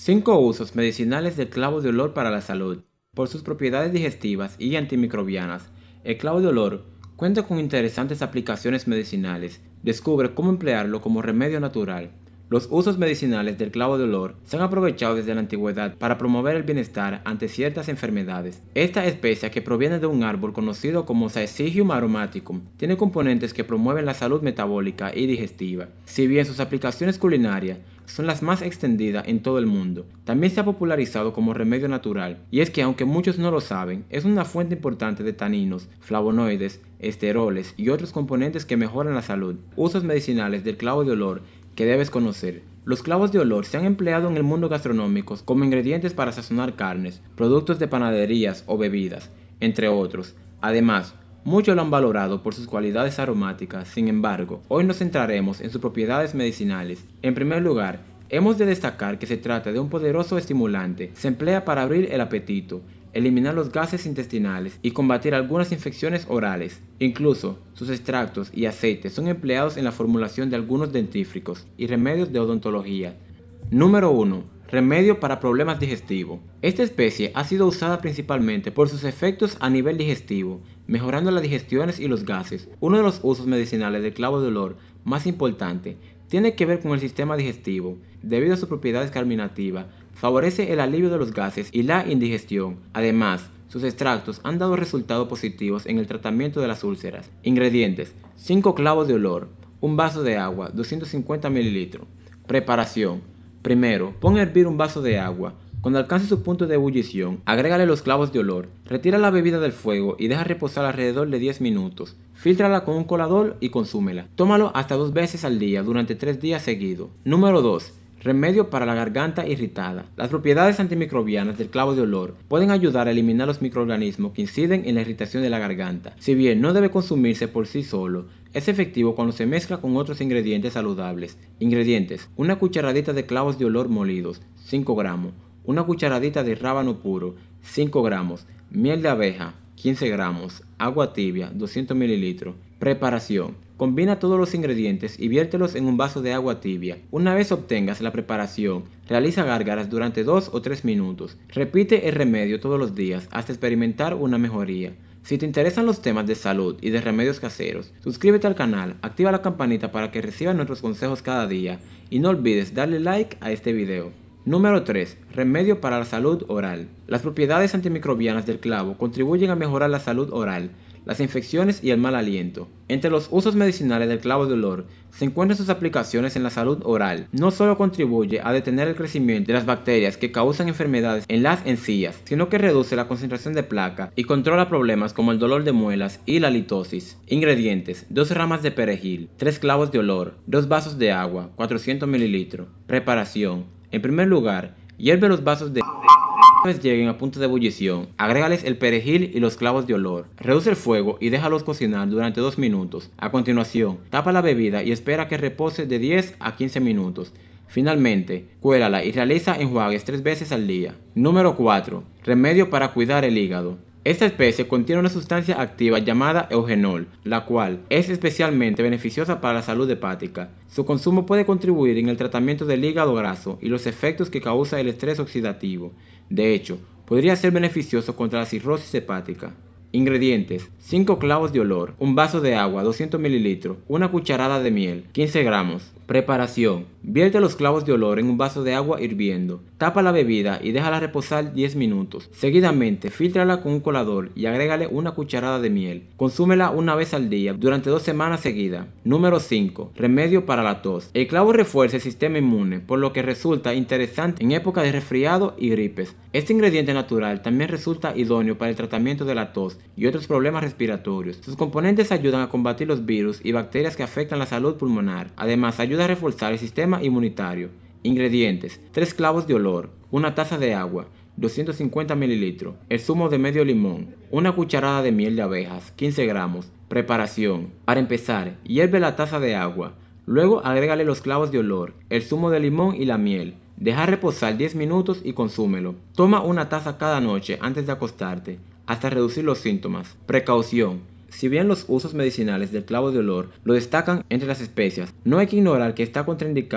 5 usos medicinales del clavo de olor para la salud. Por sus propiedades digestivas y antimicrobianas, el clavo de olor cuenta con interesantes aplicaciones medicinales. Descubre cómo emplearlo como remedio natural. Los usos medicinales del clavo de olor se han aprovechado desde la antigüedad para promover el bienestar ante ciertas enfermedades. Esta especie que proviene de un árbol conocido como Saesigium aromaticum tiene componentes que promueven la salud metabólica y digestiva. Si bien sus aplicaciones culinarias son las más extendidas en todo el mundo. También se ha popularizado como remedio natural, y es que aunque muchos no lo saben, es una fuente importante de taninos, flavonoides, esteroles y otros componentes que mejoran la salud. Usos medicinales del clavo de olor que debes conocer. Los clavos de olor se han empleado en el mundo gastronómico como ingredientes para sazonar carnes, productos de panaderías o bebidas, entre otros. Además, Muchos lo han valorado por sus cualidades aromáticas, sin embargo, hoy nos centraremos en sus propiedades medicinales. En primer lugar, hemos de destacar que se trata de un poderoso estimulante. Se emplea para abrir el apetito, eliminar los gases intestinales y combatir algunas infecciones orales. Incluso, sus extractos y aceites son empleados en la formulación de algunos dentífricos y remedios de odontología. Número 1 remedio para problemas digestivos. Esta especie ha sido usada principalmente por sus efectos a nivel digestivo, mejorando las digestiones y los gases. Uno de los usos medicinales del clavo de olor más importante tiene que ver con el sistema digestivo, debido a sus propiedades carminativas, favorece el alivio de los gases y la indigestión. Además, sus extractos han dado resultados positivos en el tratamiento de las úlceras. Ingredientes: 5 clavos de olor, un vaso de agua, 250 ml. Preparación: Primero, pon a hervir un vaso de agua. Cuando alcance su punto de ebullición, agrégale los clavos de olor, retira la bebida del fuego y deja reposar alrededor de 10 minutos. Fíltrala con un colador y consúmela. Tómalo hasta dos veces al día durante tres días seguidos. Número 2. Remedio para la garganta irritada. Las propiedades antimicrobianas del clavo de olor pueden ayudar a eliminar los microorganismos que inciden en la irritación de la garganta. Si bien no debe consumirse por sí solo, es efectivo cuando se mezcla con otros ingredientes saludables. Ingredientes: una cucharadita de clavos de olor molidos, 5 gramos, una cucharadita de rábano puro, 5 gramos, miel de abeja, 15 gramos, agua tibia, 200 mililitros. Preparación: Combina todos los ingredientes y viértelos en un vaso de agua tibia. Una vez obtengas la preparación, realiza gárgaras durante 2 o 3 minutos. Repite el remedio todos los días hasta experimentar una mejoría. Si te interesan los temas de salud y de remedios caseros, suscríbete al canal, activa la campanita para que recibas nuestros consejos cada día y no olvides darle like a este video. Número 3. Remedio para la salud oral. Las propiedades antimicrobianas del clavo contribuyen a mejorar la salud oral las infecciones y el mal aliento. Entre los usos medicinales del clavo de olor se encuentran sus aplicaciones en la salud oral. No solo contribuye a detener el crecimiento de las bacterias que causan enfermedades en las encías, sino que reduce la concentración de placa y controla problemas como el dolor de muelas y la litosis. Ingredientes: 2 ramas de perejil, 3 clavos de olor, 2 vasos de agua, 400 ml. Preparación: En primer lugar, hierve los vasos de una vez lleguen a punto de ebullición, agrégales el perejil y los clavos de olor. Reduce el fuego y déjalos cocinar durante 2 minutos. A continuación, tapa la bebida y espera que repose de 10 a 15 minutos. Finalmente, cuélala y realiza enjuagues 3 veces al día. Número 4. Remedio para cuidar el hígado. Esta especie contiene una sustancia activa llamada eugenol, la cual es especialmente beneficiosa para la salud hepática. Su consumo puede contribuir en el tratamiento del hígado graso y los efectos que causa el estrés oxidativo. De hecho, podría ser beneficioso contra la cirrosis hepática. Ingredientes: 5 clavos de olor, un vaso de agua, 200 ml, una cucharada de miel, 15 gramos. Preparación: Vierte los clavos de olor en un vaso de agua hirviendo. Tapa la bebida y déjala reposar 10 minutos. Seguidamente, fíltrala con un colador y agrégale una cucharada de miel. Consúmela una vez al día durante dos semanas seguidas. Número 5. Remedio para la tos. El clavo refuerza el sistema inmune, por lo que resulta interesante en época de resfriado y gripes. Este ingrediente natural también resulta idóneo para el tratamiento de la tos y otros problemas respiratorios. Sus componentes ayudan a combatir los virus y bacterias que afectan la salud pulmonar. Además, ayuda a reforzar el sistema inmunitario. Ingredientes: 3 clavos de olor, una taza de agua, 250 ml, el zumo de medio limón, una cucharada de miel de abejas, 15 gramos. Preparación: Para empezar, hierve la taza de agua. Luego agrégale los clavos de olor, el zumo de limón y la miel. Deja reposar 10 minutos y consúmelo. Toma una taza cada noche antes de acostarte, hasta reducir los síntomas. Precaución. Si bien los usos medicinales del clavo de olor lo destacan entre las especias, no hay que ignorar que está contraindicado